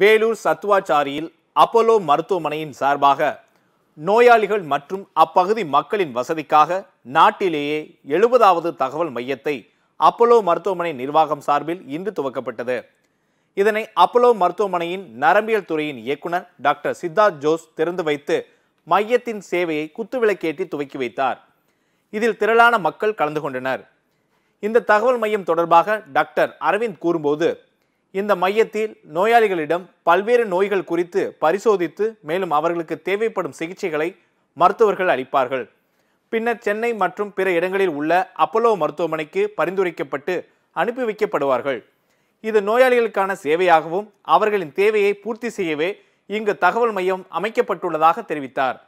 Vellore சத்துவாச்சாரியில் Apollo மருத்துவமனையின் சார்பாக நோயாளிகள் மற்றும் அப்பகுதி மக்களின் வசதிக்காக நாட்டிலேயே எழுபதாவது தகவல் மையத்தை அப்போலோ மருத்துவமனை நிர்வாகம் சார்பில் இன்று துவக்கப்பட்டது இதனை அப்போலோ மருத்துவமனையின் நரம்பியல் துறையின் இயக்குனர் டாக்டர் சித்தார்த் ஜோஸ் திறந்து வைத்து மையத்தின் சேவையை குத்துவிளக்கேற்றி துவக்கி வைத்தார் இதில் திரளான மக்கள் கலந்து கொண்டனர் இந்த தகவல் மையம் தொடர்பாக டாக்டர் அரவிந்த் கூறும்போது இந்த மையத்தில் நோயாளிகளிடம் பல்வேறு நோய்கள் குறித்து பரிசோதித்து மேலும் அவர்களுக்கு தேவைப்படும் சிகிச்சைகளை மருத்துவர்கள் அளிப்பார்கள் பின்னர் சென்னை மற்றும் பிற இடங்களில் உள்ள அப்போலோ மருத்துவமனைக்கு பரிந்துரைக்கப்பட்டு அனுப்பி வைக்கப்படுவார்கள் இது நோயாளிகளுக்கான சேவையாகவும் அவர்களின் தேவையை பூர்த்தி செய்யவே இங்கு தகவல் மையம் அமைக்கப்பட்டுள்ளதாக தெரிவித்தார்